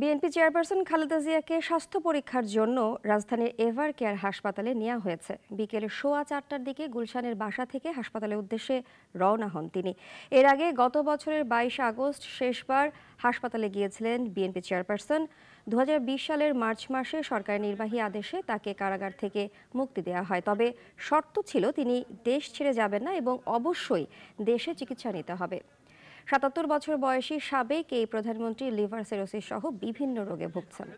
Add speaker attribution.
Speaker 1: BNP chairperson Khaleda জিয়াকে স্বাস্থ্য পরীক্ষার জন্য রাজধানীর এভার কেয়ার হাসপাতালে নেওয়া হয়েছে বিকেলে সোয়া চারটার দিকে গুলশানের বাসা থেকে হাসপাতালের উদ্দেশ্যে রওনা হন তিনি এর আগে গত বছরের বাইশ আগস্ট শেষবার হাসপাতালে গিয়েছিলেন বিএনপি চেয়ারপারসন দু সালের মার্চ মাসে সরকারের নির্বাহী আদেশে তাকে কারাগার থেকে মুক্তি দেওয়া হয় তবে শর্ত ছিল তিনি দেশ ছেড়ে যাবেন না এবং অবশ্যই দেশে চিকিৎসা নিতে হবে সাতাত্তর বছর বয়সী সাবেক এই প্রধানমন্ত্রী লিভার সেরোসিস সহ বিভিন্ন রোগে ভুগছেন